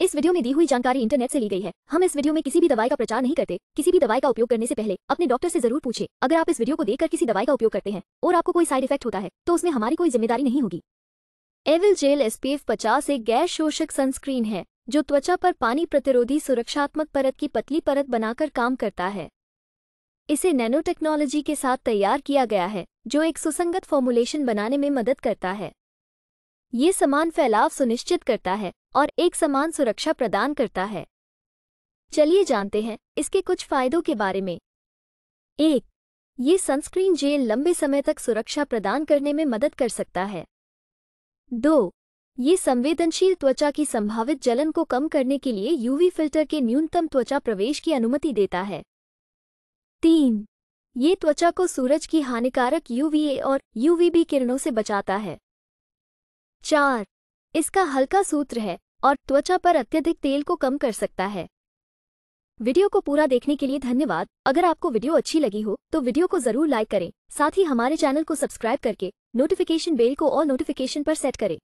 इस वीडियो में दी हुई जानकारी इंटरनेट से ली गई है हम इस वीडियो में किसी भी दवाई का प्रचार नहीं करते किसी भी दवाई का उपयोग करने से पहले अपने डॉक्टर से जरूर पूछे अगर आप इस वीडियो को देखकर किसी दवाई का उपयोग करते हैं और आपको कोई साइड इफेक्ट होता है तो उसमें हमारी कोई जिम्मेदारी नहीं होगी एविल जेल एसपीएफ पी एक गैर शोषक सनस्क्रीन है जो त्वचा पर पानी प्रतिरोधी सुरक्षात्मक परत की पतली परत बनाकर काम करता है इसे नैनो टेक्नोलॉजी के साथ तैयार किया गया है जो एक सुसंगत फॉर्मुलेशन बनाने में मदद करता है ये समान फैलाव सुनिश्चित करता है और एक समान सुरक्षा प्रदान करता है चलिए जानते हैं इसके कुछ फायदों के बारे में एक ये सनस्क्रीन जेल लंबे समय तक सुरक्षा प्रदान करने में मदद कर सकता है दो ये संवेदनशील त्वचा की संभावित जलन को कम करने के लिए यूवी फिल्टर के न्यूनतम त्वचा प्रवेश की अनुमति देता है तीन ये त्वचा को सूरज की हानिकारक यूवीए और यूवीबी किरणों से बचाता है चार इसका हल्का सूत्र है और त्वचा पर अत्यधिक तेल को कम कर सकता है वीडियो को पूरा देखने के लिए धन्यवाद अगर आपको वीडियो अच्छी लगी हो तो वीडियो को जरूर लाइक करें साथ ही हमारे चैनल को सब्सक्राइब करके नोटिफिकेशन बेल को और नोटिफिकेशन पर सेट करें